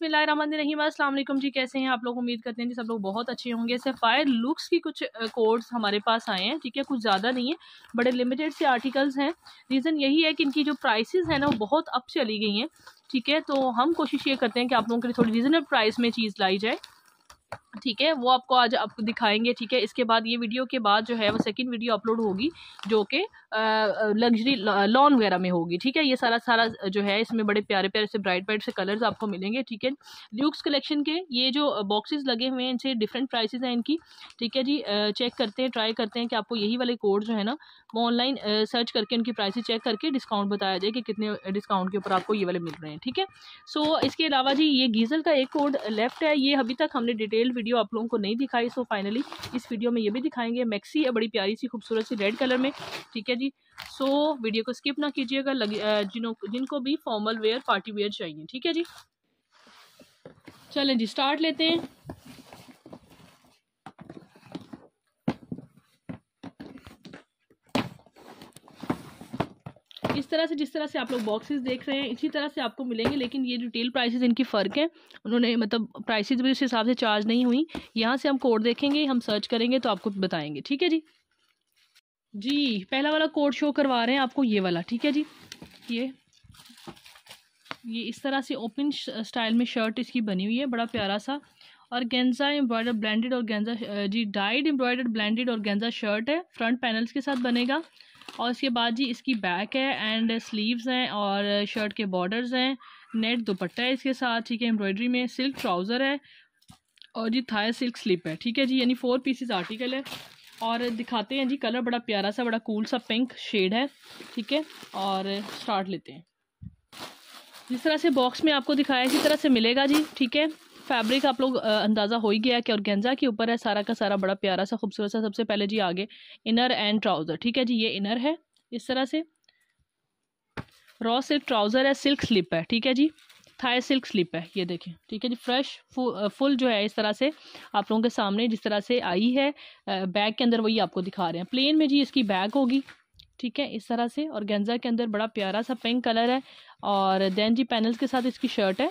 बिसमिल रहीम जी कैसे हैं आप लोग उम्मीद करते हैं कि सब लोग बहुत अच्छे होंगे ऐसे फायर लुक्स की कुछ कोड्स हमारे पास आए हैं ठीक है कुछ ज़्यादा नहीं है बड़े लिमिटेड से आर्टिकल्स हैं रीज़न यही है कि इनकी जो प्राइसेस हैं ना वो बहुत अप चली गई हैं ठीक है तो हम कोशिश ये करते हैं कि आप लोगों के लिए थोड़ी रीज़नेबल प्राइस में चीज़ लाई जाए ठीक है वो आपको आज आपको दिखाएंगे ठीक है इसके बाद ये वीडियो के बाद जो है वो सेकंड वीडियो अपलोड होगी जो कि लग्जरी लॉन वगैरह में होगी ठीक है ये सारा सारा जो है इसमें बड़े प्यारे प्यारे से ब्राइट ब्राइट से कलर्स आपको मिलेंगे ठीक है ल्यूक्स कलेक्शन के ये जो बॉक्सेस लगे हुए हैं इनसे डिफरेंट प्राइस हैं इनकी ठीक है जी चेक करते हैं ट्राई करते हैं कि आपको यही वाले कोड जो है ना वो ऑनलाइन सर्च करके उनकी प्राइस चेक करके डिस्काउंट बताया जाए कि कितने डिस्काउंट के ऊपर आपको ये वाले मिल रहे हैं ठीक है सो इसके अलावा जी ये गीज़ल का एक कोड लेफ्ट है ये अभी तक हमने डिटेल वीडियो आप लोगों को नहीं दिखाई सो फाइनली इस वीडियो में ये भी दिखाएंगे मैक्सी है बड़ी प्यारी सी खूबसूरत सी रेड कलर में ठीक है जी सो वीडियो को स्किप ना कीजिएगा जिनों जिनको भी फॉर्मल वेयर पार्टी वेयर चाहिए ठीक है जी चलें जी स्टार्ट लेते हैं इस तरह से जिस तरह से आप लोग बॉक्सेस देख रहे हैं इसी तरह से आपको मिलेंगे लेकिन ये रिटेल प्राइसेस इनकी फ़र्क है उन्होंने मतलब प्राइसेस भी उस हिसाब से चार्ज नहीं हुई यहाँ से हम कोड देखेंगे हम सर्च करेंगे तो आपको बताएंगे ठीक है जी जी पहला वाला कोड शो करवा रहे हैं आपको ये वाला ठीक है जी ये ये इस तरह से ओपन स्टाइल में शर्ट इसकी बनी हुई है बड़ा प्यारा सा और गेंजा एम्ब्रॉयडर ब्लेंडेड और गेंजा जी डाइड एम्ब्रॉयडर ब्लेंडेड और गेंजा शर्ट है फ्रंट पैनल्स के साथ बनेगा और इसके बाद जी इसकी बैक है एंड स्लीव्स हैं और शर्ट के बॉर्डर्स हैं नेट दुपट्टा है इसके साथ ठीक है एम्ब्रॉयडरी में सिल्क ट्राउज़र है और जी था सिल्क स्लिप है ठीक है जी यानी फोर पीसेस आर्टिकल है और दिखाते हैं जी कलर बड़ा प्यारा सा बड़ा कूल सा पिंक शेड है ठीक है और स्टार्ट लेते हैं जिस तरह से बॉक्स में आपको दिखाया इसी तरह से मिलेगा जी ठीक है फैब्रिक आप लोग अंदाज़ा हो ही गया कि गेंजा के ऊपर है सारा का सारा बड़ा प्यारा सा खूबसूरत सा सबसे पहले जी आगे इनर एंड ट्राउज़र ठीक है जी ये इनर है इस तरह से रॉ सिल्क ट्राउज़र है सिल्क स्लिप है ठीक है जी थाई सिल्क स्लिप है ये देखें ठीक है जी फ्रेश फुल जो है इस तरह से आप लोगों के सामने जिस तरह से आई है बैग के अंदर वही आपको दिखा रहे हैं प्लेन में जी इसकी बैग होगी ठीक है इस तरह से और गेंजा के अंदर बड़ा प्यारा सा पिंक कलर है और देन जी पैनल्स के साथ इसकी शर्ट है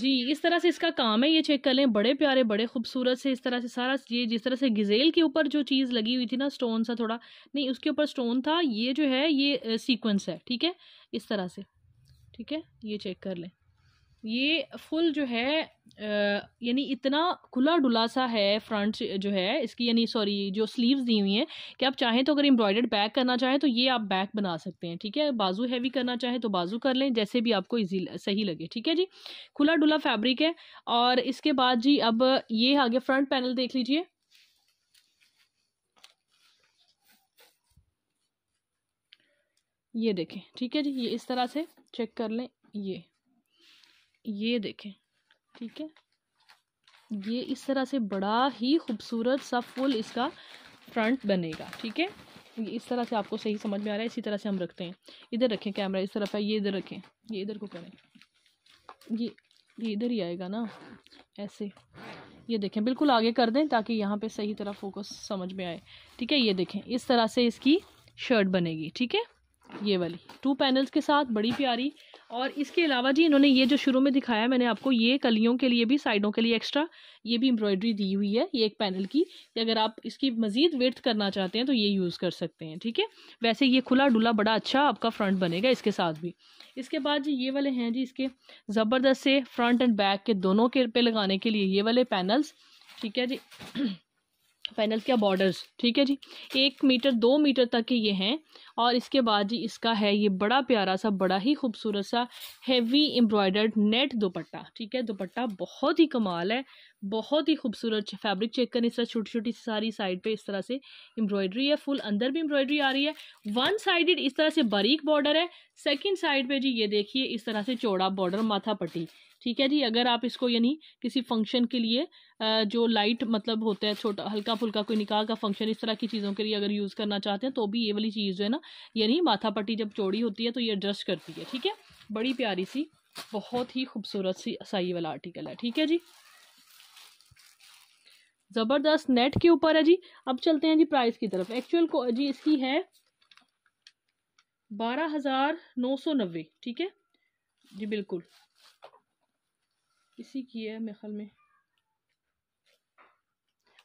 जी इस तरह से इसका काम है ये चेक कर लें बड़े प्यारे बड़े खूबसूरत से इस तरह से सारा ये जिस तरह से गिजेल के ऊपर जो चीज़ लगी हुई थी ना स्टोन सा थोड़ा नहीं उसके ऊपर स्टोन था ये जो है ये सीक्वेंस है ठीक है इस तरह से ठीक है ये चेक कर लें ये फुल जो है यानी इतना खुला डुला सा है फ्रंट जो है इसकी यानी सॉरी जो स्लीव्स दी हुई हैं कि आप चाहें तो अगर एम्ब्रॉयडर्ड बैक करना चाहें तो ये आप बैक बना सकते हैं ठीक है बाजू हैवी करना चाहें तो बाजू कर लें जैसे भी आपको इजी सही लगे ठीक है जी खुला डुला फैब्रिक है और इसके बाद जी अब ये आगे फ्रंट पैनल देख लीजिए ये देखें ठीक है जी ये इस तरह से चेक कर लें ये ये देखें ठीक है ये इस तरह से बड़ा ही खूबसूरत सा फुल इसका फ्रंट बनेगा ठीक है इस तरह से आपको सही समझ में आ रहा है इसी तरह से हम रखते हैं इधर रखें कैमरा इस तरफ है ये इधर रखें ये इधर को करें ये ये इधर ही आएगा ना ऐसे ये देखें बिल्कुल आगे कर दें ताकि यहाँ पे सही तरह फोकस समझ में आए ठीक है ये देखें इस तरह से इसकी शर्ट बनेगी ठीक है ये वाली टू पैनल्स के साथ बड़ी प्यारी और इसके अलावा जी इन्होंने ये जो शुरू में दिखाया मैंने आपको ये कलियों के लिए भी साइडों के लिए एक्स्ट्रा ये भी एम्ब्रॉयडरी दी हुई है ये एक पैनल की कि अगर आप इसकी मज़ीद वेट करना चाहते हैं तो ये यूज़ कर सकते हैं ठीक है वैसे ये खुला डुला बड़ा अच्छा आपका फ्रंट बनेगा इसके साथ भी इसके बाद जी ये वाले हैं जी इसके ज़बरदस्त से फ्रंट एंड बैक के दोनों के पे लगाने के लिए ये वाले पैनल्स ठीक है जी पैनल्स क्या बॉर्डर्स ठीक है जी एक मीटर दो मीटर तक के ये हैं और इसके बाद जी इसका है ये बड़ा प्यारा सा बड़ा ही खूबसूरत सा हैवी एम्ब्रॉयडर्ड नेट दुपट्टा ठीक है दुपट्टा बहुत ही कमाल है बहुत ही खूबसूरत फैब्रिक चेक करने इस तरह छोटी छोटी सारी साइड पे इस तरह से एम्ब्रॉयडरी है फुल अंदर भी एम्ब्रॉयडरी आ रही है वन साइडेड इस तरह से बारीक बॉर्डर है सेकेंड साइड पर जी ये देखिए इस तरह से चौड़ा बॉर्डर माथा पट्टी ठीक है जी अगर आप इसको यानी किसी फंक्शन के लिए जो लाइट मतलब होता है छोटा हल्का फुल्का कोई निकाह का फंक्शन इस तरह की चीज़ों के लिए अगर यूज़ करना चाहते हैं तो भी ये वाली चीज़ जो है ना यानी माथा पट्टी जब चौड़ी होती है तो ये एडजस्ट करती है ठीक है बड़ी प्यारी सी बहुत ही खूबसूरत सी साई वाला आर्टिकल है ठीक है जी ज़बरदस्त नेट के ऊपर है जी अब चलते हैं जी प्राइस की तरफ एक्चुअल को जी इसकी है बारह हज़ार नौ सौ नब्बे ठीक है जी बिल्कुल इसी की है मेरे में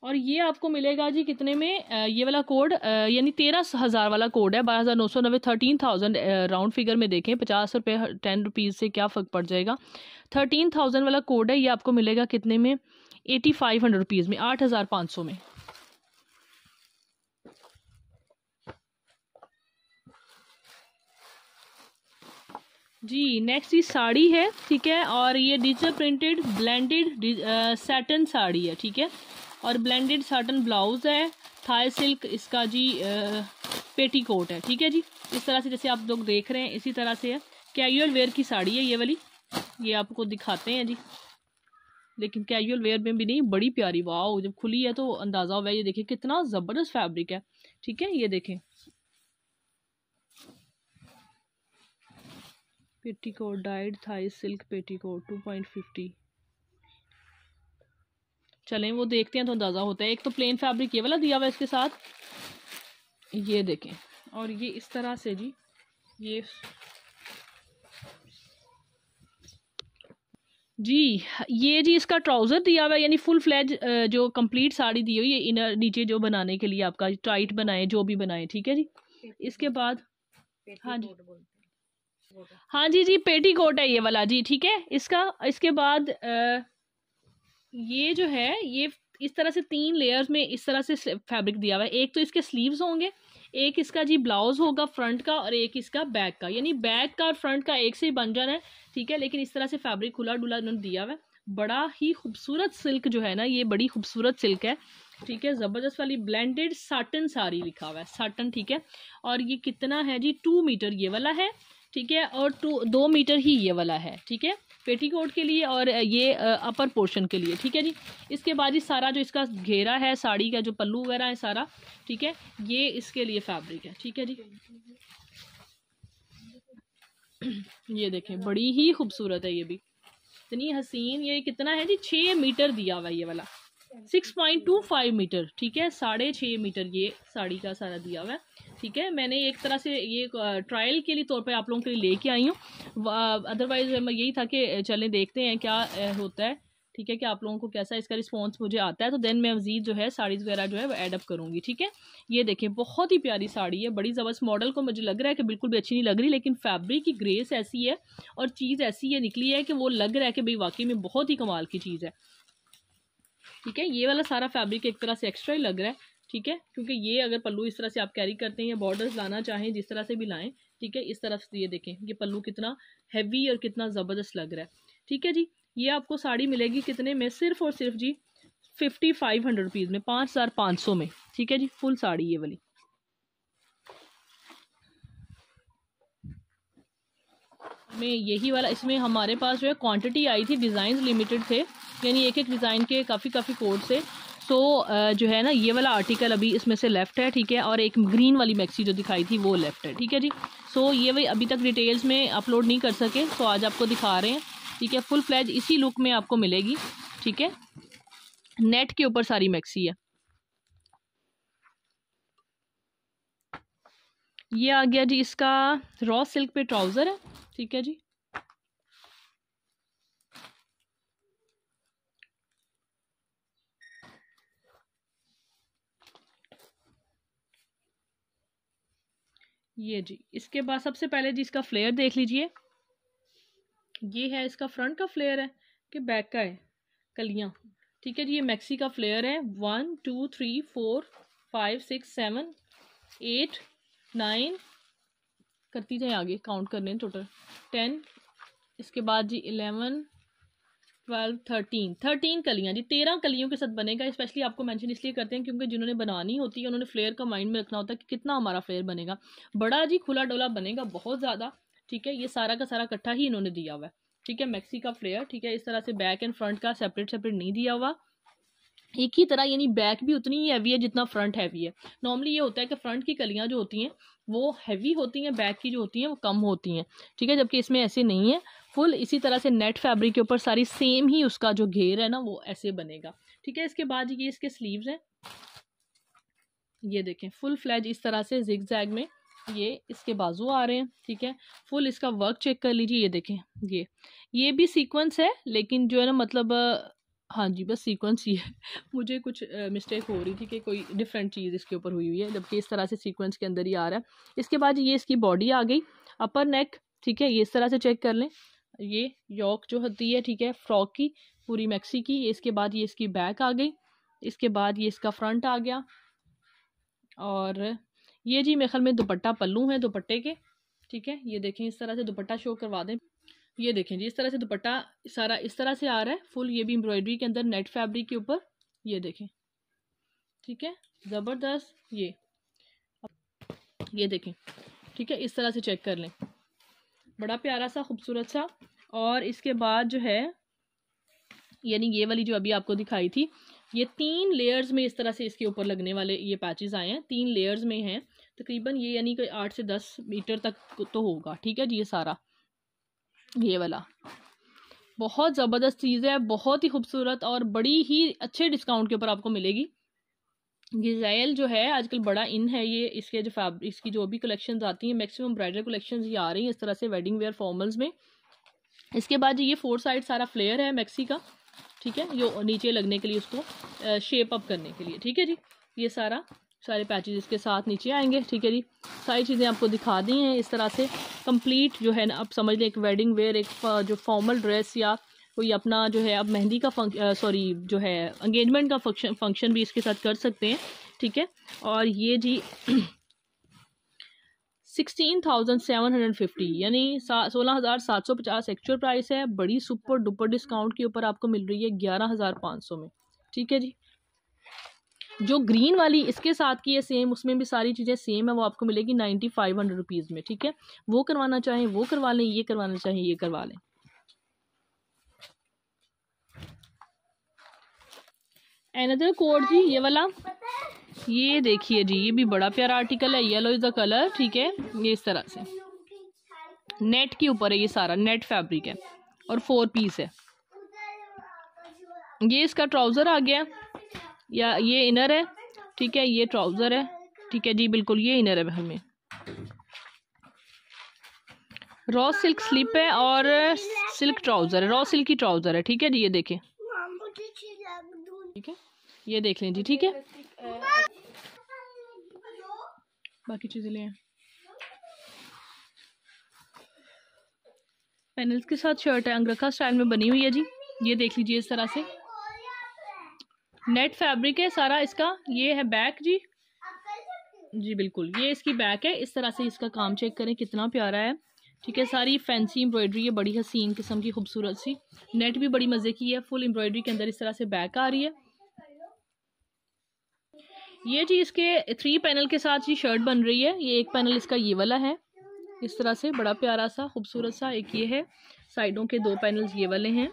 और ये आपको मिलेगा जी कितने में ये वाला कोड यानी तेरह हज़ार वाला कोड है बारह हज़ार नौ सौ नब्बे थर्टीन थाउजेंड राउंड फिगर में देखें पचास रुपये टेन रुपीज़ से क्या फ़र्क पड़ जाएगा थर्टीन थाउजेंड वाला कोड है ये आपको मिलेगा कितने में एटी फाइव हंड्रेड रुपीज़ में आठ हज़ार पाँच सौ में जी नेक्स्ट ये साड़ी है ठीक है और ये digital printed blended satin sari है ठीक है और ब्लेंडेड साटन ब्लाउज़ है थाई सिल्क इसका जी पेटी कोट है ठीक है जी इस तरह से जैसे आप लोग देख रहे हैं इसी तरह से है कैजुअल वेयर की साड़ी है ये वाली ये आपको दिखाते हैं जी लेकिन कैजुअल वेयर में भी नहीं बड़ी प्यारी वाह जब खुली है तो अंदाज़ा हुआ है ये देखिए कितना ज़बरदस्त फैब्रिक है ठीक है ये देखें petticoat dyed Thai silk petticoat two point fifty चलें वो देखते हैं तो अंदाज़ा होता है एक तो प्लेन फैब्रिक ये वाला दिया हुआ इसके साथ ये देखें और ये इस तरह से जी ये जी ये जी इसका ट्राउज़र दिया हुआ है यानी फुल फ्लैज जो कंप्लीट साड़ी दी हुई है इनर नीचे जो बनाने के लिए आपका टाइट बनाए जो भी बनाए ठीक है जी इसके बाद हाँ जी हाँ जी जी पेटी कोट है ये वाला जी ठीक है इसका इसके बाद आ, ये जो है ये इस तरह से तीन लेयर्स में इस तरह से फैब्रिक दिया हुआ है एक तो इसके स्लीव्स होंगे एक इसका जी ब्लाउज होगा फ्रंट का और एक इसका बैक का यानी बैक का और फ्रंट का एक से ही बन जाना है ठीक है लेकिन इस तरह से फैब्रिक खुला डुला उन्होंने दिया हुआ है बड़ा ही खूबसूरत सिल्क जो है ना ये बड़ी खूबसूरत सिल्क है ठीक है ज़बरदस्त वाली ब्लेंडेड साटन साड़ी लिखा हुआ है साटन ठीक है और ये कितना है जी टू मीटर ये वाला है ठीक है और टू दो मीटर ही ये वाला है ठीक है पेटीकोट के लिए और ये अपर पोर्शन के लिए ठीक है जी इसके बाद ही सारा जो इसका घेरा है साड़ी का जो पल्लू वगैरह है सारा ठीक है ये इसके लिए फैब्रिक है ठीक है जी ये देखें बड़ी ही खूबसूरत है ये भी इतनी हसीन ये कितना है जी छः मीटर दिया हुआ ये वाला six point two five metre ठीक है साढ़े छः मीटर ये साड़ी का सारा दिया हुआ है ठीक है मैंने एक तरह से ये ट्रायल के लिए तौर पे आप लोगों के लिए लेके आई हूँ अदरवाइज यही था कि चलें देखते हैं क्या होता है ठीक है कि आप लोगों को कैसा इसका रिस्पॉन्स मुझे आता है तो देन मैं मजीद जो है साड़ीज़ वगैरह जो है वो एडअप करूँगी ठीक है ये देखें बहुत ही प्यारी साड़ी है बड़ी ज़बरदस्त मॉडल को मुझे लग रहा है कि बिल्कुल भी अच्छी नहीं लग रही लेकिन फैब्रिक की ग्रेस ऐसी है और चीज़ ऐसी है निकली है कि वो लग रहा है कि भाई वाकई में बहुत ही कमाल की चीज़ है ठीक है ये वाला सारा फैब्रिक एक तरह से एक्स्ट्रा ही लग रहा है ठीक है क्योंकि ये अगर पल्लू इस तरह से आप कैरी करते हैं या बॉर्डर्स लाना चाहें जिस तरह से भी लाएं ठीक है इस तरफ से ये देखें ये पल्लू कितना हैवी और कितना ज़बरदस्त लग रहा है ठीक है जी ये आपको साड़ी मिलेगी कितने में सिर्फ और सिर्फ जी फिफ्टी फाइव हंड्रेड रुपीज़ में पाँच हज़ार पाँच सौ में ठीक है जी फुल साड़ी ये वाली में यही वाला इसमें हमारे पास जो है क्वांटिटी आई थी डिज़ाइन लिमिटेड थे यानी एक एक डिज़ाइन के काफ़ी काफ़ी कोड से सो जो है ना ये वाला आर्टिकल अभी इसमें से लेफ़्ट है ठीक है और एक ग्रीन वाली मैक्सी जो दिखाई थी वो लेफ़्ट है ठीक है जी सो ये वही अभी तक डिटेल्स में अपलोड नहीं कर सके सो आज आपको दिखा रहे हैं ठीक है फुल फ्लैज इसी लुक में आपको मिलेगी ठीक है नेट के ऊपर सारी मैक्सी है ये आ गया जी इसका रॉ सिल्क पे ट्राउज़र है ठीक है जी ये जी इसके बाद सबसे पहले जी इसका फ्लेयर देख लीजिए ये है इसका फ्रंट का फ्लेयर है कि बैक का है कलियाँ ठीक है जी ये मैक्सी का फ्लेयर है one two three four five six seven eight nine करती जाए आगे काउंट करने टोटल टेन इसके बाद जी इलेवन ट्वेल्व थर्टीन थर्टीन कलियाँ जी तेरह कलियों के साथ बनेगा स्पेशली आपको मेंशन इसलिए करते हैं क्योंकि जिन्होंने बनानी होती है उन्होंने फ्लेयर का माइंड में रखना होता है कि कितना हमारा फ्लेयर बनेगा बड़ा जी खुला डोला बनेगा बहुत ज़्यादा ठीक है ये सारा का सारा इकट्ठा ही इन्होंने दिया हुआ है ठीक है मैक्सी का फ्लेयर ठीक है इस तरह से बैक एंड फ्रंट का सेपरेट सेपरेट नहीं दिया हुआ एक ही तरह यानी बैक भी उतनी ही हैवी है जितना फ्रंट हैवी है नॉर्मली ये होता है कि फ्रंट की कलियाँ जो होती हैं वो हैवी होती हैं बैक की जो होती हैं वो कम होती हैं ठीक है जबकि इसमें ऐसे नहीं है फुल इसी तरह से नेट फैब्रिक के ऊपर सारी सेम ही उसका जो घेर है ना वो ऐसे बनेगा ठीक है इसके बाद ये इसके स्लीव्स हैं ये देखें फुल फ्लैज इस तरह से जिग जैग में ये इसके बाजू आ रहे हैं ठीक है फुल इसका वर्क चेक कर लीजिए ये देखें ये ये भी सीक्वेंस है लेकिन जो है ना मतलब हाँ जी बस सीक्वेंस ही है मुझे कुछ मिस्टेक हो रही थी कि कोई डिफरेंट चीज़ इसके ऊपर हुई हुई है जबकि इस तरह से सीक्वेंस के अंदर ही आ रहा है इसके बाद ये इसकी बॉडी आ गई अपर नेक ठीक है ये इस तरह से चेक कर लें ये यॉक जो होती है ठीक है फ्रॉक की पूरी मैक्सी की इसके बाद ये इसकी बैक आ गई इसके बाद ये इसका फ्रंट आ गया और ये जी मेरे ख्याल में दुपट्टा पल्लू है दुपट्टे के ठीक है ये देखें इस तरह से दुपट्टा शो करवा दें ये देखें जी इस तरह से दुपट्टा सारा इस तरह से आ रहा है फुल ये भी एम्ब्रॉयडरी के अंदर नेट फैब्रिक के ऊपर ये देखें ठीक है ज़बरदस्त ये ये देखें ठीक है इस तरह से चेक कर लें बड़ा प्यारा सा खूबसूरत सा और इसके बाद जो है यानी ये वाली जो अभी आपको दिखाई थी ये तीन लेयर्स में इस तरह से इसके ऊपर लगने वाले ये पैचेस आए हैं तीन लेयर्स में हैं तकरीबन ये यानी कोई आठ से दस मीटर तक तो होगा ठीक है जी ये सारा ये वाला बहुत ज़बरदस्त चीज़ है बहुत ही खूबसूरत और बड़ी ही अच्छे डिस्काउंट के ऊपर आपको मिलेगी गिजाइल जो है आजकल बड़ा इन है ये इसके जो फैब इसकी जो भी कलेक्शंस आती हैं मैक्सिमम ब्राइडल कलेक्शंस ये आ रही हैं इस तरह से वेडिंग वेयर फॉर्मल्स में इसके बाद ये फोर साइड सारा फ्लेयर है मैक्सी का ठीक है जो नीचे लगने के लिए उसको शेप अप करने के लिए ठीक है जी ये सारा सारे पैचेज इसके साथ नीचे आएंगे ठीक है जी सारी चीज़ें आपको दिखा दी हैं इस तरह से कंप्लीट जो है ना आप समझ लें एक वेडिंग वेयर एक जो फॉर्मल ड्रेस या कोई अपना जो है आप मेहंदी का सॉरी जो है एंगेजमेंट का फंक्शन फंक्शन भी इसके साथ कर सकते हैं ठीक है और ये जी sixteen thousand seven hundred fifty यानी सोलह हज़ार सात सौ पचास एक्चुअल प्राइस है बड़ी सुपर डुपर डिस्काउंट के ऊपर आपको मिल रही है ग्यारह हज़ार पाँच सौ में ठीक है जी जो ग्रीन वाली इसके साथ की है सेम उसमें भी सारी चीज़ें सेम है वो आपको मिलेगी नाइन्टी फाइव हंड्रेड रुपीज़ में ठीक है वो करवाना चाहें वो करवा लें ये करवाना चाहें ये करवा लें एनदर कोड जी ये वाला ये देखिए जी ये भी बड़ा प्यारा आर्टिकल है येलो इज़ द कलर ठीक है ये इस तरह से नेट के ऊपर है ये सारा नेट फैब्रिक है और फोर पीस है ये इसका ट्राउज़र आ गया या ये इनर है ठीक है ये ट्राउज़र है ठीक है जी बिल्कुल ये इनर है हमें रॉ सिल्क स्लिप है और सिल्क ट्राउज़र है रॉ सिल्क की ट्राउज़र है ठीक है जी ये देखें ठीक है ये देख लें जी ठीक है बाकी चीज़ें लें पैनल्स के साथ शर्ट है अंगरखा स्टाइल में बनी हुई है जी ये देख लीजिए इस तरह से नेट फैब्रिक है सारा इसका ये है बैक जी जी बिल्कुल ये इसकी बैक है इस तरह से इसका काम चेक करें कितना प्यारा है ठीक है सारी फैंसी एम्ब्रॉयडरी है बड़ी हसीन किस्म की खूबसूरत सी नेट भी बड़ी मज़े की है फुल एम्ब्रॉयडरी के अंदर इस तरह से बैक आ रही है ये जी इसके थ्री पैनल के साथ जी शर्ट बन रही है ये एक पैनल इसका ये वाला है इस तरह से बड़ा प्यारा सा खूबसूरत सा एक ये है साइडों के दो पैनल्स ये वाले हैं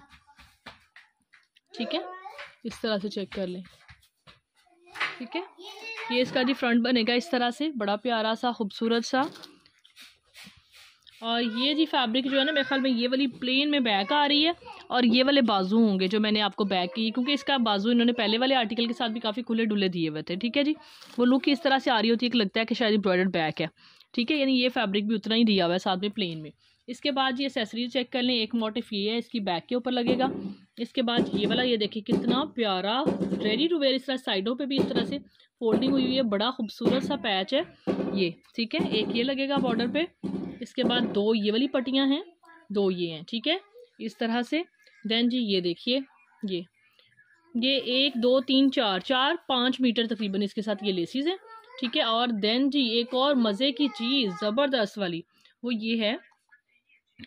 ठीक है इस तरह से चेक कर लें ठीक है ये इसका जी फ्रंट बनेगा इस तरह से बड़ा प्यारा सा खूबसूरत सा और ये जी फैब्रिक जो है ना मेरे ख्याल में ये वाली प्लेन में बैक आ रही है और ये वाले बाजू होंगे जो मैंने आपको बैक की क्योंकि इसका बाजू इन्होंने पहले वाले आर्टिकल के साथ भी काफ़ी खुले डुले दिए हुए थे ठीक है जी वो लुक इस तरह से आ रही होती है कि लगता है कि शायद एम्ब्रॉयडर्ड बैक है ठीक है यानी ये फैब्रिक भी उतना ही दिया हुआ है साथ में प्लेन में इसके बाद ये एसेसरीज चेक कर लें एक मोटिफ ये है इसकी बैक के ऊपर लगेगा इसके बाद ये वाला ये देखिए कितना प्यारा रेडी टू वेयर इस तरह साइडों पे भी इस तरह से फोल्डिंग हुई हुई है बड़ा खूबसूरत सा पैच है ये ठीक है एक ये लगेगा बॉर्डर पे इसके बाद दो ये वाली पट्टियाँ हैं दो ये हैं ठीक है इस तरह से देन जी ये देखिए ये ये एक दो तीन चार चार पाँच मीटर तकरीबन इसके साथ ये लेसिस हैं ठीक है और देन जी एक और मज़े की चीज़ ज़बरदस्त वाली वो ये है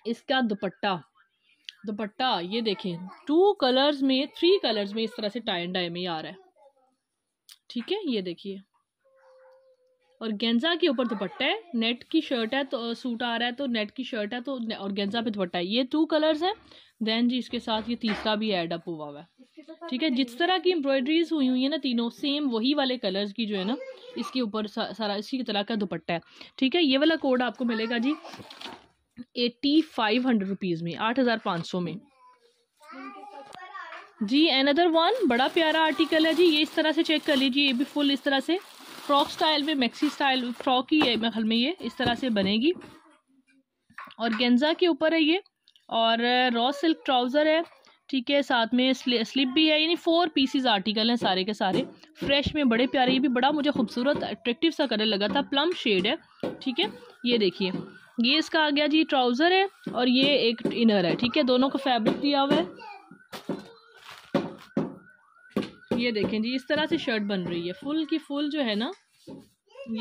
इसका दुपट्टा दुपट्टा ये देखें टू कलर्स में थ्री कलर्स में इस तरह से टाइन डाई में आ रहा है ठीक है ये देखिए और गेंजा के ऊपर दुपट्टा है नेट की शर्ट है तो सूट आ रहा है तो नेट की शर्ट है तो और गेंजा पे दुपट्टा है ये टू कलर्स है देन जी इसके साथ ये तीसरा भी एड अप हुआ हुआ है ठीक है जिस तरह की एम्ब्रॉयडरीज हुई हुई है ना तीनों सेम वही वाले कलर्स की जो है ना इसके ऊपर सारा इसी तरह का दुपट्टा है ठीक है ये वाला कोड आपको मिलेगा जी एट्टी फाइव हंड्रेड रुपीज़ में आठ हज़ार पाँच सौ में जी एनदर वन बड़ा प्यारा आर्टिकल है जी ये इस तरह से चेक कर लीजिए ये भी फुल इस तरह से फ्रॉक स्टाइल में मैक्सी स्टाइल फ्रॉक ही है महल में ये इस तरह से बनेगी और गेंजा के ऊपर है ये और रॉ सिल्क ट्राउज़र है ठीक है साथ में स्लिप भी है यानी फोर पीसीज आर्टिकल हैं सारे के सारे फ्रेश में बड़े प्यारे ये भी बड़ा मुझे खूबसूरत अट्रेक्टिव सा कलर लगा था प्लम शेड है ठीक है ये देखिए ये इसका आ गया जी ट्राउज़र है और ये एक इनर है ठीक है दोनों का फैब्रिक दिया हुआ है ये देखें जी इस तरह से शर्ट बन रही है फुल की फुल जो है ना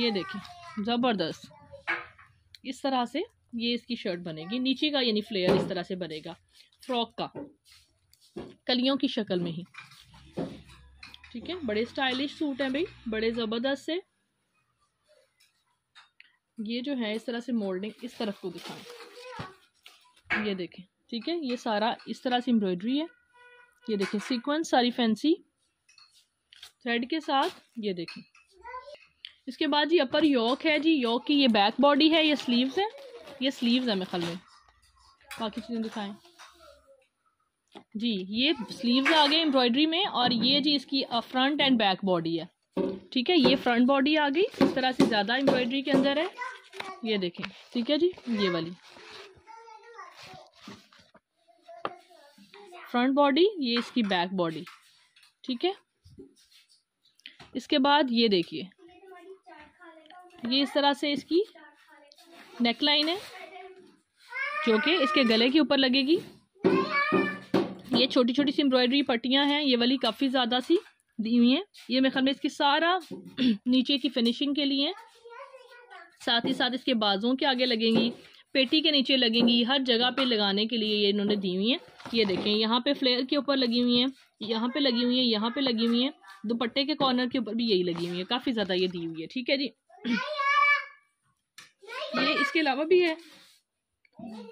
ये देखें ज़बरदस्त इस तरह से ये इसकी शर्ट बनेगी नीचे का यानी फ्लेयर इस तरह से बनेगा फ्रॉक का कलियों की शक्ल में ही ठीक है बड़े स्टाइलिश सूट हैं भाई बड़े ज़बरदस्त से ये जो है इस तरह से मोल्डिंग इस तरफ को दिखाएं ये देखें ठीक है ये सारा इस तरह से एम्ब्रॉयडरी है ये देखें सीक्वेंस सारी फैंसी थ्रेड के साथ ये देखें इसके बाद जी अपर योक है जी योक की ये बैक बॉडी है ये स्लीव्स है ये स्लीव्स है मेरे खल में बाकी चीज़ें दिखाएं जी ये स्लीव्स आ गए एम्ब्रॉयडरी में और ये जी इसकी फ्रंट एंड बैक बॉडी है ठीक है ये फ्रंट बॉडी आ गई इस तरह से ज़्यादा एम्ब्रॉयडरी के अंदर है ये देखें ठीक है जी ये वाली फ्रंट बॉडी ये इसकी बैक बॉडी ठीक है इसके बाद ये देखिए ये इस तरह से इसकी नेक लाइन है जो कि इसके गले के ऊपर लगेगी ये छोटी छोटी सी एम्ब्रॉयडरी पट्टियां हैं ये वाली काफ़ी ज़्यादा सी दी हुई हैं ये मेरे ख्याल में इसकी सारा नीचे की फिनिशिंग के लिए साथ ही साथ इसके बाजों के आगे लगेंगी पेटी के नीचे लगेंगी हर जगह पे लगाने के लिए ये इन्होंने दी हुई हैं ये देखें यहाँ पे फ्लेयर के ऊपर लगी हुई हैं यहाँ पे लगी हुई हैं यहाँ पे लगी हुई हैं दुपट्टे के कॉर्नर के ऊपर भी यही लगी हुई है काफ़ी ज़्यादा ये दी हुई है ठीक है जी ये इसके अलावा भी है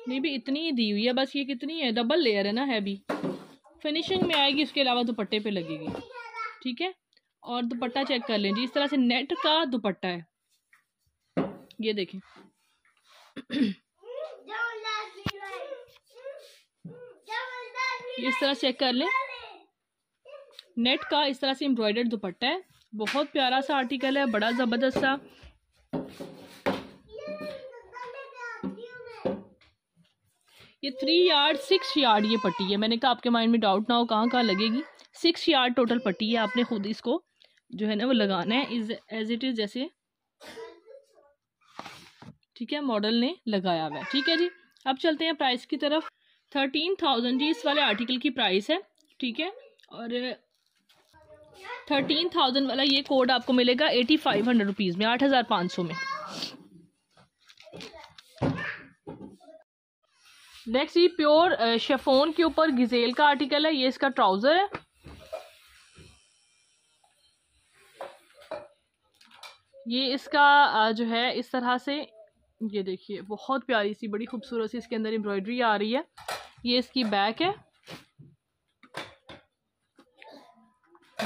नहीं भी इतनी ही दी हुई है बस ये कितनी है डबल लेयर है ना है फिनिशिंग में आएगी इसके अलावा दुपट्टे पे लगेगी ठीक है और दुपट्टा चेक कर लें जी इस तरह से नेट का दुपट्टा है ये देखें इस तरह चेक कर लें नेट का इस तरह से एम्ब्रॉयडर्ड दुपट्टा है बहुत प्यारा सा आर्टिकल है बड़ा ज़बरदस्त सा ये थ्री यार्ड सिक्स यार्ड ये पट्टी है मैंने कहा आपके माइंड में डाउट ना हो कहाँ कहाँ लगेगी सिक्स यार्ड टोटल पट्टी है आपने खुद इसको जो है ना वो लगाना है इज एज इट इज़ जैसे ठीक है मॉडल ने लगाया हुआ है ठीक है जी अब चलते हैं प्राइस की तरफ थर्टीन थाउजेंड जी इस वाले आर्टिकल की प्राइस है ठीक है और थर्टीन थाउजेंड वाला ये कोड आपको मिलेगा एटी फाइव हंड्रेड रुपीज़ में आठ हज़ार पाँच सौ में नेक्स्ट ये प्योर शेफोन के ऊपर गिजेल का आर्टिकल है ये इसका ट्राउज़र है ये इसका जो है इस तरह से ये देखिए बहुत प्यारी सी बड़ी खूबसूरत सी इसके अंदर एम्ब्रॉयडरी आ रही है ये इसकी बैक है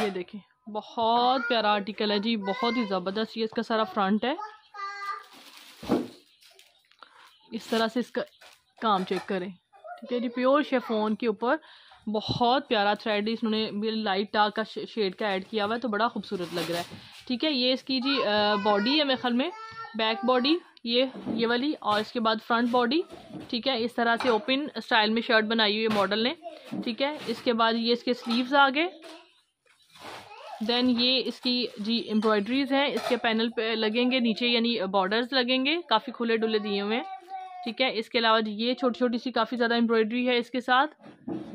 ये देखिए बहुत प्यारा आर्टिकल है जी बहुत ही ज़बरदस्त ये इसका सारा फ्रंट है इस तरह से इसका काम चेक करें ठीक है जी प्योर शेफोन के ऊपर बहुत प्यारा थ्रेड इन्होंने लाइट डार्क का शेड का ऐड किया हुआ है तो बड़ा खूबसूरत लग रहा है ठीक है ये इसकी जी बॉडी है मेरे ख्याल में बैक बॉडी ये ये वाली और इसके बाद फ्रंट बॉडी ठीक है इस तरह से ओपन स्टाइल में शर्ट बनाई हुई है मॉडल ने ठीक है इसके बाद ये इसके स्लीव्स आ गए देन ये इसकी जी एम्ब्रॉयडरीज हैं इसके पैनल पे लगेंगे नीचे यानी बॉर्डर्स लगेंगे काफ़ी खुले डुले दिए हुए हैं ठीक है इसके अलावा ये छोटी छोटी सी काफ़ी ज़्यादा एम्ब्रॉयडरी है इसके साथ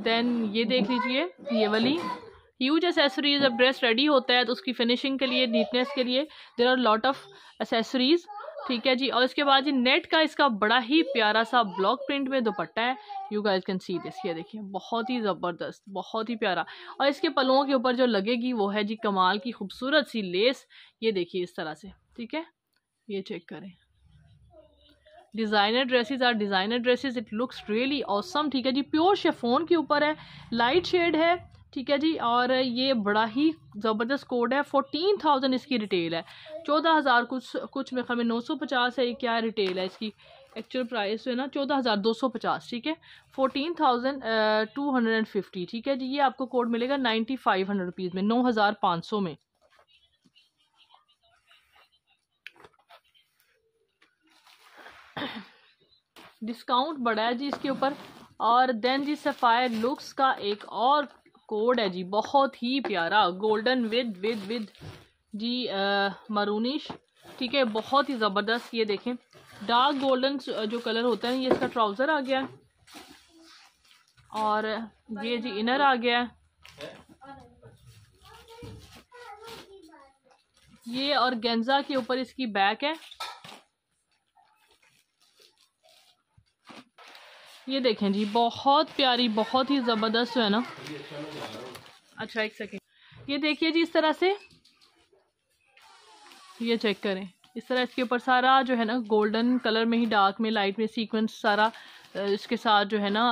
देन ये देख लीजिए ये वाली ह्यूज एसेसरीज जब ड्रेस रेडी होता है तो उसकी फिनिशिंग के लिए नीटनेस के लिए there are lot of accessories ठीक है जी और इसके बाद जी नेट का इसका बड़ा ही प्यारा सा ब्लॉक प्रिंट में दुपट्टा है you guys can see this ये देखिए बहुत ही ज़बरदस्त बहुत ही प्यारा और इसके पलों के ऊपर जो लगेगी वो है जी कमाल की खूबसूरत सी लेस ये देखिए इस तरह से ठीक है ये चेक करें designer dresses are designer dresses it looks really awesome ठीक है जी प्योर शेफोन के ऊपर है लाइट शेड है ठीक है जी और ये बड़ा ही ज़बरदस्त कोड है फोर्टीन थाउजेंड इसकी रिटेल है चौदह हज़ार कुछ कुछ मेरे ख्याल में नौ सौ पचास है क्या रिटेल है इसकी एक्चुअल प्राइस है ना चौदह हज़ार दो सौ पचास ठीक है fourteen thousand two hundred and fifty ठीक है जी ये आपको कोड मिलेगा नाइन्टी फाइव हंड्रेड रुपीज़ में नौ हज़ार पाँच सौ में डिस्काउंट बढ़ा है जी इसके ऊपर और देन जी सफ़ायर लुक्स का एक और कोड है जी बहुत ही प्यारा गोल्डन विद विद विद जी मरूनिश ठीक है बहुत ही ज़बरदस्त ये देखें डार्क गोल्डन जो कलर होता है ये इसका ट्राउज़र आ गया और ये जी इनर आ गया ये और गेंजा के ऊपर इसकी बैक है ये देखें जी बहुत प्यारी बहुत ही ज़बरदस्त है ना अच्छा एक सेकेंड ये देखिए जी इस तरह से ये चेक करें इस तरह इसके ऊपर सारा जो है ना गोल्डन कलर में ही डार्क में लाइट में सीक्वेंस सारा इसके साथ जो है ना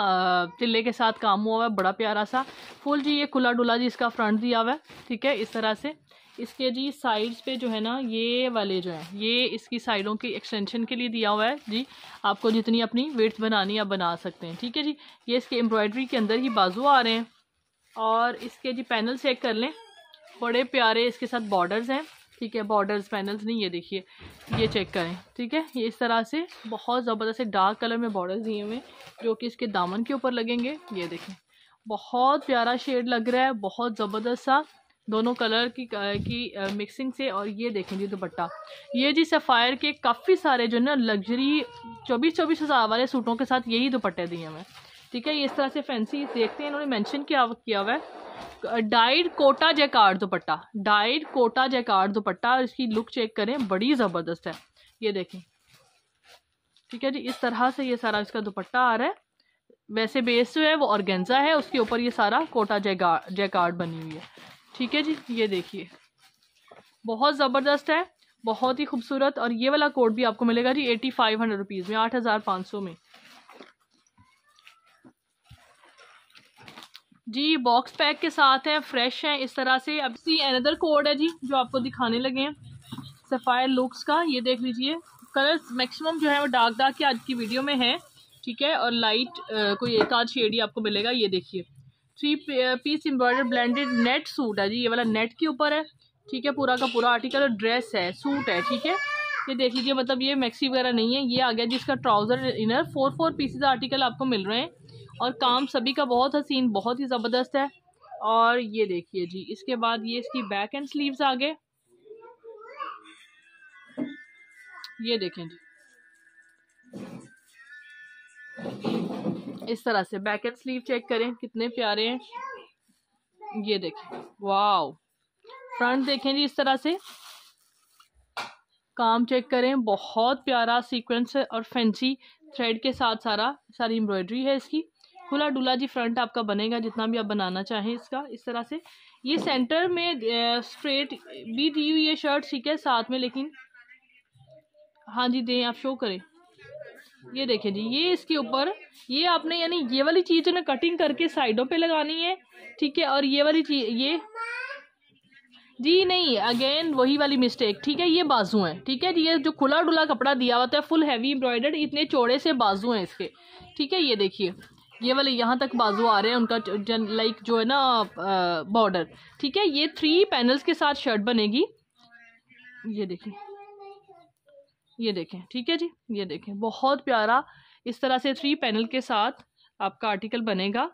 तिल्ले के साथ काम हुआ हुआ है बड़ा प्यारा सा फुल जी ये खुला डुला जी इसका फ्रंट दिया हुआ है ठीक है इस तरह से इसके जी साइड्स पे जो है ना ये वाले जो है ये इसकी साइडों के एक्सटेंशन के लिए दिया हुआ है जी आपको जितनी अपनी वेथ बनानी आप बना सकते हैं ठीक है जी ये इसके एम्ब्रॉयडरी के अंदर ही बाजू आ रहे हैं और इसके जी पैनल चेक कर लें बड़े प्यारे इसके साथ बॉर्डर्स हैं ठीक है बॉर्डर्स पैनल्स नहीं ये देखिए ये चेक करें ठीक है ये इस तरह से बहुत ज़बरदस्त से डार्क कलर में बॉर्डर्स दिए हुए हैं जो कि इसके दामन के ऊपर लगेंगे ये देखें बहुत प्यारा शेड लग रहा है बहुत ज़बरदस्त सा दोनों कलर की की मिक्सिंग से और ये देखें जी दुपट्टा ये जी सफ़ायर के काफ़ी सारे जो ना लग्जरी चौबीस चौबीस हज़ार वाले सूटों के साथ यही दुपट्टे दिए हमें ठीक है ये इस तरह से फैंसी देखते हैं इन्होंने मेंशन किया किया हुआ है dyed Kota jacquard dupatta dyed Kota jacquard dupatta और इसकी लुक चेक करें बड़ी ज़बरदस्त है ये देखें ठीक है जी इस तरह से ये सारा इसका दुपट्टा आ रहा है वैसे बेस जो है वो ऑर्गेंजा है उसके ऊपर ये सारा कोटा जैकार्ड बनी हुई है ठीक है जी ये देखिए बहुत ज़बरदस्त है बहुत ही खूबसूरत और ये वाला कोड भी आपको मिलेगा जी एटी फाइव हंड्रेड रुपीज़ में आठ हज़ार पाँच सौ में जी बॉक्स पैक के साथ है फ्रेश है इस तरह से अब सी अनदर कोड है जी जो आपको दिखाने लगे हैं सफ़ायर लुक्स का ये देख लीजिए कलर्स मैक्सिमम जो है वो डार्क डार्क की आज की वीडियो में है ठीक है और लाइट कोई एक आध शेड ही आपको मिलेगा ये देखिए three piece embroider blended net suit है जी ये वाला नेट के ऊपर है ठीक है पूरा का पूरा आर्टिकल ड्रेस है सूट है ठीक है ये देख लीजिए मतलब ये मैक्सी वगैरह नहीं है ये आ गया जिसका trouser inner four four pieces article आपको मिल रहे हैं और काम सभी का बहुत हसीन बहुत ही ज़बरदस्त है और ये देखिए जी इसके बाद ये इसकी बैक एंड स्लीव्स आ गए ये देखें जी इस तरह से बैक एंड स्लीव चेक करें कितने प्यारे हैं ये देखें वाओ फ्रंट देखें जी इस तरह से काम चेक करें बहुत प्यारा सीक्वेंस और फैंसी थ्रेड के साथ सारा सारी एम्ब्रॉयडरी है इसकी खुला डुला जी फ्रंट आपका बनेगा जितना भी आप बनाना चाहें इसका इस तरह से ये सेंटर में स्ट्रेट भी दी हुई है शर्ट ठीक है साथ में लेकिन हाँ जी दें आप शो करें ये देखिए जी ये इसके ऊपर ये आपने यानी ये वाली चीज़ ना कटिंग करके साइडों पे लगानी है ठीक है और ये वाली चीज ये जी नहीं अगेन वही वाली मिस्टेक ठीक है ये बाजू हैं ठीक है जी ये जो खुला डुला कपड़ा दिया हुआ है फुल हैवी एम्ब्रॉयडर्ड इतने चौड़े से बाजू हैं इसके ठीक है ये देखिए ये वाले यहाँ तक बाजू आ रहे हैं उनका लाइक जो है ना बॉर्डर ठीक है ये थ्री पैनल्स के साथ शर्ट बनेगी ये देखिए ये देखें ठीक है जी ये देखें बहुत प्यारा इस तरह से थ्री पैनल के साथ आपका आर्टिकल बनेगा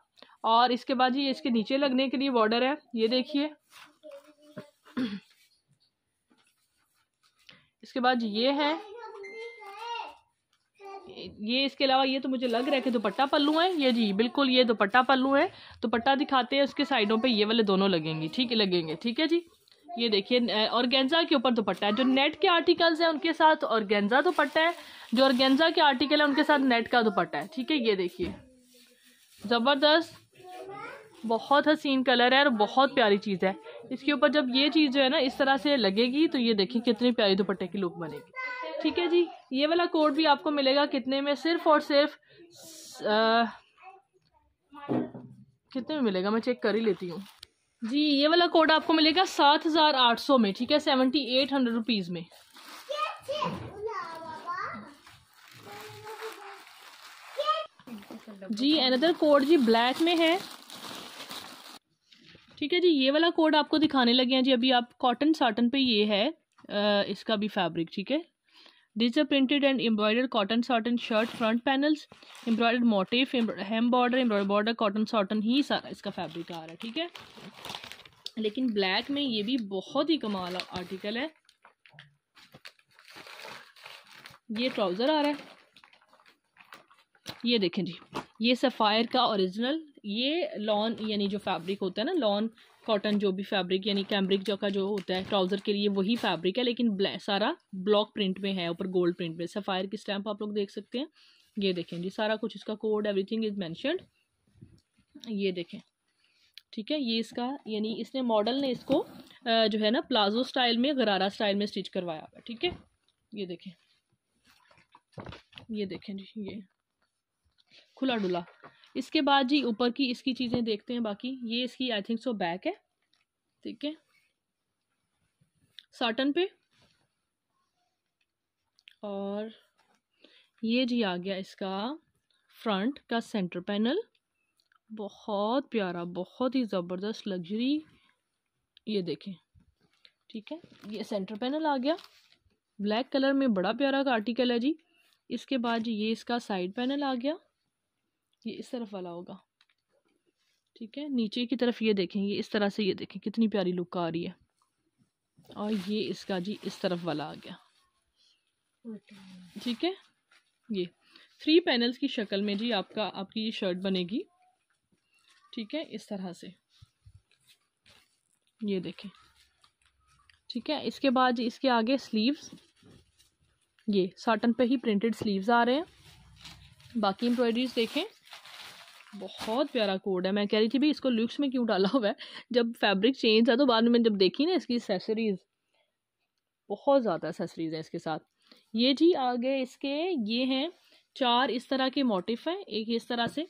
और इसके बाद ये इसके नीचे लगने के लिए बॉर्डर है ये देखिए इसके बाद ये है ये इसके अलावा ये तो मुझे लग रहा है कि दुपट्टा पल्लू है ये जी बिल्कुल ये दुपट्टा पल्लू है दुपट्टा दिखाते हैं उसके साइडों पे ये वाले दोनों लगेंगे ठीक है लगेंगे ठीक है जी ये देखिए ऑर्गेन्जा के ऊपर दुपट्टा है जो नेट के आर्टिकल्स हैं उनके साथ गेंजा दुपट्टा है जो ऑर्गेन्जा के आर्टिकल है उनके साथ नेट का दुपट्टा है ठीक है ये देखिए ज़बरदस्त बहुत हसीन कलर है और बहुत प्यारी चीज़ है इसके ऊपर जब ये चीज़ जो है ना इस तरह से लगेगी तो ये देखिए कितनी प्यारी दुपट्टे की लुक बनेगी ठीक है जी ये वाला कोड भी आपको मिलेगा कितने में सिर्फ और सिर्फ आ, कितने में मिलेगा मैं चेक कर ही लेती हूँ जी ये वाला कोड आपको मिलेगा सात हज़ार आठ सौ में ठीक है सेवेंटी एट हंड्रेड रुपीज़ में जी अनदर कोड जी ब्लैक में है ठीक है जी ये वाला कोड आपको दिखाने लगे हैं जी अभी आप कॉटन साटन पे ये है आ, इसका भी फैब्रिक ठीक है These are printed and embroidered cotton satin shirt front panels embroidered motif hem border embroider border cotton satin ही सारा इसका फैब्रिक आ रहा है ठीक है लेकिन ब्लैक में ये भी बहुत ही कमाल आर्टिकल है ये ट्राउज़र आ रहा है ये देखें जी ये सफ़ायर का ओरिजिनल ये लॉन यानी जो फैब्रिक होता है ना लॉन कॉटन जो भी फैब्रिक यानी कैम्ब्रिक जो का जो होता है ट्राउज़र के लिए वही फैब्रिक है लेकिन सारा ब्लॉक प्रिंट में है ऊपर गोल्ड प्रिंट में सफ़ायर की स्टैम्प आप लोग देख सकते हैं ये देखें जी सारा कुछ इसका कोड एवरीथिंग इज़ मैंशनड ये देखें ठीक है ये इसका यानी इसने मॉडल ने इसको जो है ना प्लाजो स्टाइल में गरारा स्टाइल में स्टिच करवाया हुआ ठीक है ये देखें ये देखें जी ये खुला डुला इसके बाद जी ऊपर की इसकी चीज़ें देखते हैं बाकी ये इसकी आई थिंक सो बैक है ठीक है साटन पे और ये जी आ गया इसका फ्रंट का सेंटर पैनल बहुत प्यारा बहुत ही ज़बरदस्त लग्जरी ये देखें ठीक है ये सेंटर पैनल आ गया ब्लैक कलर में बड़ा प्यारा का आर्टिकल है जी इसके बाद जी ये इसका साइड पैनल आ गया ये इस तरफ वाला होगा ठीक है नीचे की तरफ ये देखें ये इस तरह से ये देखें कितनी प्यारी लुक आ रही है और ये इसका जी इस तरफ वाला आ गया ठीक है ये थ्री पैनल्स की शक्ल में जी आपका आपकी ये शर्ट बनेगी ठीक है इस तरह से ये देखें ठीक है इसके बाद जी इसके आगे स्लीव्स ये साटन पे ही प्रिंटेड स्लीव्स आ रहे हैं बाकी एम्ब्रॉयडरीज देखें बहुत प्यारा कोड है मैं कह रही थी भी इसको लुक्स में क्यों डाला हुआ है जब फैब्रिक चेंज था तो बाद में जब देखी ना इसकी एसेसरीज़ बहुत ज़्यादा एसेसरीज़ हैं इसके साथ ये जी आगे इसके ये हैं चार इस तरह के मोटिफ हैं एक इस तरह से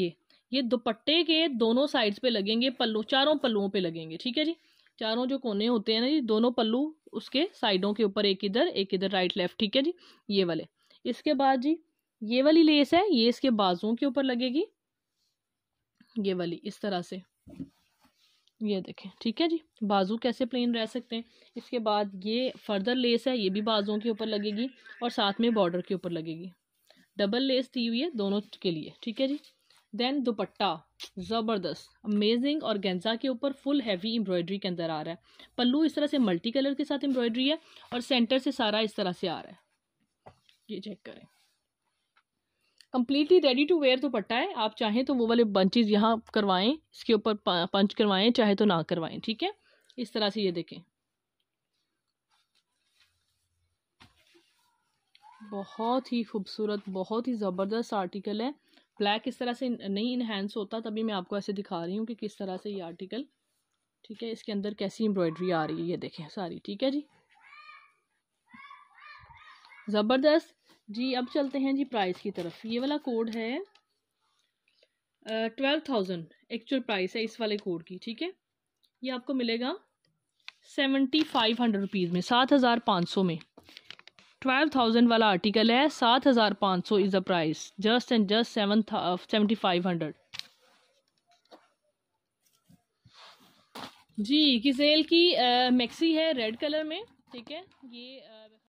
ये ये दुपट्टे के दोनों साइड्स पे लगेंगे पल्लू चारों पल्लुओं पे लगेंगे ठीक है जी चारों जो कोने होते हैं ना जी दोनों पल्लू उसके साइडों के ऊपर एक इधर एक इधर राइट लेफ्ट ठीक है जी ये वाले इसके बाद जी ये वाली लेस है ये इसके बाजुओं के ऊपर लगेगी ये वाली इस तरह से ये देखें ठीक है जी बाजू कैसे प्लेन रह सकते हैं इसके बाद ये फर्दर लेस है ये भी बाजुओं के ऊपर लगेगी और साथ में बॉर्डर के ऊपर लगेगी डबल लेस दी हुई है दोनों के लिए ठीक है जी देन दुपट्टा ज़बरदस्त अमेजिंग और गेंजा के ऊपर फुल हैवी एम्ब्रॉयडरी के अंदर आ रहा है पल्लू इस तरह से मल्टी कलर के साथ एम्ब्रॉयडरी है और सेंटर से सारा इस तरह से आ रहा है ये चेक करें completely ready to wear dupatta है आप चाहें तो वो वाले बंचेज यहाँ करवाएं इसके ऊपर पंच करवाएं चाहे तो ना करवाएं ठीक है इस तरह से ये देखें बहुत ही खूबसूरत बहुत ही ज़बरदस्त आर्टिकल है ब्लैक इस तरह से नहीं इन्हेंस होता तभी मैं आपको ऐसे दिखा रही हूँ कि किस तरह से ये आर्टिकल ठीक है इसके अंदर कैसी एम्ब्रॉयडरी आ रही है ये देखें सारी ठीक है जी ज़बरदस्त जी अब चलते हैं जी प्राइस की तरफ ये वाला कोड है ट्वेल्व थाउजेंड एक्चुअल प्राइस है इस वाले कोड की ठीक है ये आपको मिलेगा सेवेंटी फाइव हंड्रेड रुपीज़ में सात हज़ार पाँच सौ में ट्वेल्व थाउजेंड वाला आर्टिकल है सात हज़ार पाँच सौ is the price just and just seven seventy five hundred जी किसेल की मैक्सी है रेड कलर में ठीक है ये आ,